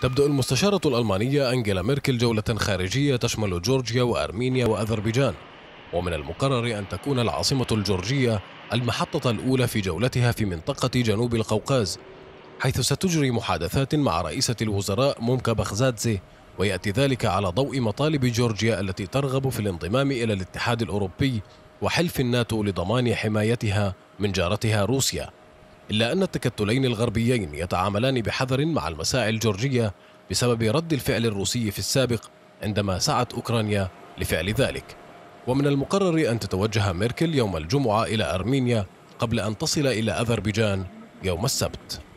تبدأ المستشارة الألمانية أنجيلا ميركل جولة خارجية تشمل جورجيا وأرمينيا وأذربيجان ومن المقرر أن تكون العاصمة الجورجية المحطة الأولى في جولتها في منطقة جنوب القوقاز حيث ستجري محادثات مع رئيسة الوزراء مومكا بخزادزي ويأتي ذلك على ضوء مطالب جورجيا التي ترغب في الانضمام إلى الاتحاد الأوروبي وحلف الناتو لضمان حمايتها من جارتها روسيا إلا أن التكتلين الغربيين يتعاملان بحذر مع المساعي الجورجية بسبب رد الفعل الروسي في السابق عندما سعت أوكرانيا لفعل ذلك ومن المقرر أن تتوجه ميركل يوم الجمعة إلى أرمينيا قبل أن تصل إلى أذربيجان يوم السبت